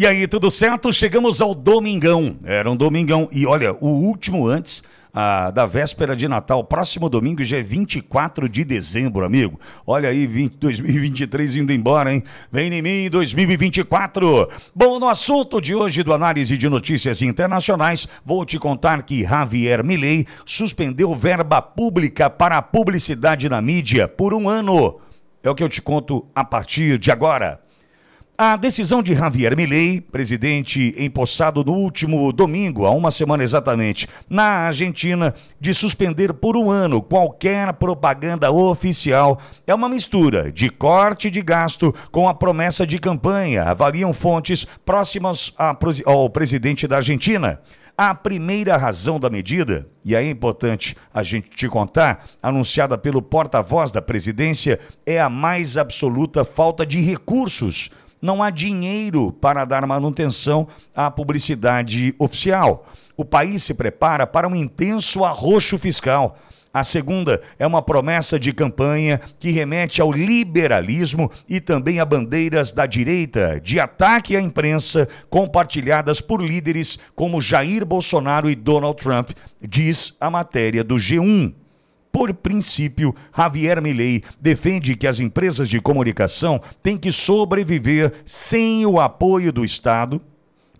E aí, tudo certo? Chegamos ao domingão. Era um domingão. E olha, o último antes da véspera de Natal. Próximo domingo já é 24 de dezembro, amigo. Olha aí, 20, 2023 indo embora, hein? Vem em mim 2024. Bom, no assunto de hoje do Análise de Notícias Internacionais, vou te contar que Javier Milei suspendeu verba pública para a publicidade na mídia por um ano. É o que eu te conto a partir de agora. A decisão de Javier Milei, presidente empossado no último domingo, há uma semana exatamente, na Argentina, de suspender por um ano qualquer propaganda oficial, é uma mistura de corte de gasto com a promessa de campanha, avaliam fontes próximas ao presidente da Argentina. A primeira razão da medida, e aí é importante a gente te contar, anunciada pelo porta-voz da presidência, é a mais absoluta falta de recursos não há dinheiro para dar manutenção à publicidade oficial. O país se prepara para um intenso arroxo fiscal. A segunda é uma promessa de campanha que remete ao liberalismo e também a bandeiras da direita, de ataque à imprensa, compartilhadas por líderes como Jair Bolsonaro e Donald Trump, diz a matéria do G1. Por princípio, Javier Milei defende que as empresas de comunicação têm que sobreviver sem o apoio do Estado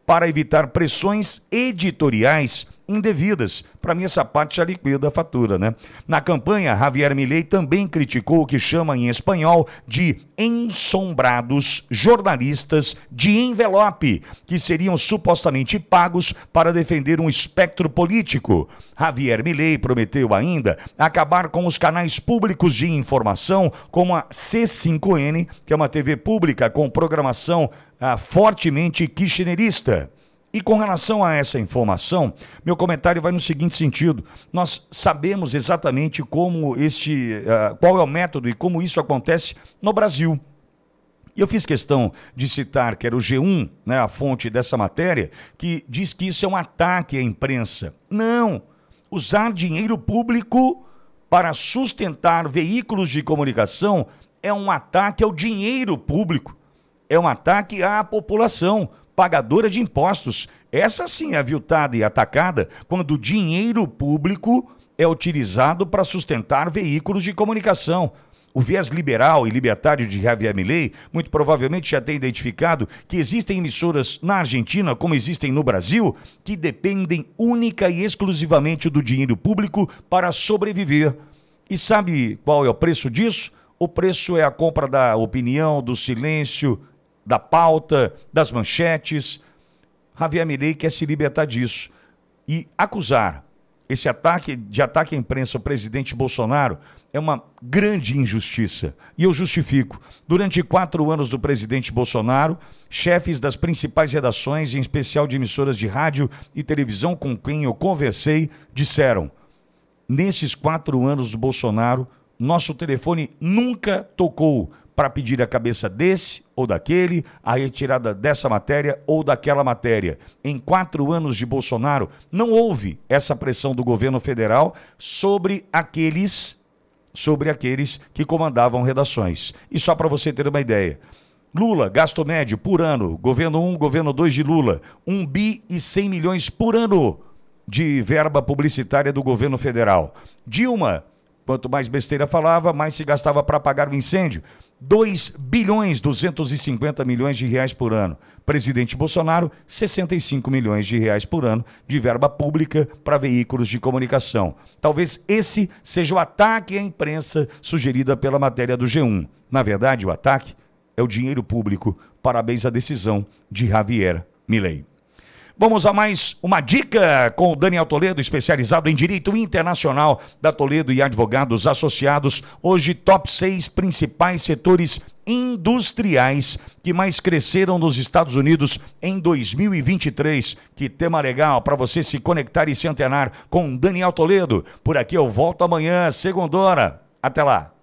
para evitar pressões editoriais indevidas. Para mim, essa parte já liquida a fatura, né? Na campanha, Javier Milei também criticou o que chama em espanhol de ensombrados jornalistas de envelope, que seriam supostamente pagos para defender um espectro político. Javier Milei prometeu ainda acabar com os canais públicos de informação, como a C5N, que é uma TV pública com programação ah, fortemente kirchnerista. E com relação a essa informação, meu comentário vai no seguinte sentido: nós sabemos exatamente como este, uh, qual é o método e como isso acontece no Brasil. E eu fiz questão de citar que era o G1, né, a fonte dessa matéria, que diz que isso é um ataque à imprensa. Não! Usar dinheiro público para sustentar veículos de comunicação é um ataque ao dinheiro público, é um ataque à população pagadora de impostos. Essa sim é aviltada e atacada quando o dinheiro público é utilizado para sustentar veículos de comunicação. O viés liberal e libertário de Javier Milei muito provavelmente já tem identificado que existem emissoras na Argentina, como existem no Brasil, que dependem única e exclusivamente do dinheiro público para sobreviver. E sabe qual é o preço disso? O preço é a compra da opinião, do silêncio da pauta, das manchetes. Javier Milei quer se libertar disso e acusar esse ataque de ataque à imprensa ao presidente Bolsonaro é uma grande injustiça. E eu justifico. Durante quatro anos do presidente Bolsonaro, chefes das principais redações, em especial de emissoras de rádio e televisão com quem eu conversei, disseram: nesses quatro anos do Bolsonaro, nosso telefone nunca tocou para pedir a cabeça desse ou daquele, a retirada dessa matéria ou daquela matéria. Em quatro anos de Bolsonaro, não houve essa pressão do governo federal sobre aqueles, sobre aqueles que comandavam redações. E só para você ter uma ideia. Lula, gasto médio por ano, governo 1, governo 2 de Lula, 1 bi e 100 milhões por ano de verba publicitária do governo federal. Dilma, quanto mais besteira falava, mais se gastava para apagar o incêndio. 2 bilhões 250 milhões de reais por ano. Presidente Bolsonaro, 65 milhões de reais por ano de verba pública para veículos de comunicação. Talvez esse seja o ataque à imprensa sugerida pela matéria do G1. Na verdade, o ataque é o dinheiro público. Parabéns à decisão de Javier Milei. Vamos a mais uma dica com o Daniel Toledo, especializado em direito internacional da Toledo e advogados associados. Hoje, top 6 principais setores industriais que mais cresceram nos Estados Unidos em 2023. Que tema legal para você se conectar e se antenar com Daniel Toledo. Por aqui eu volto amanhã, segunda hora. Até lá.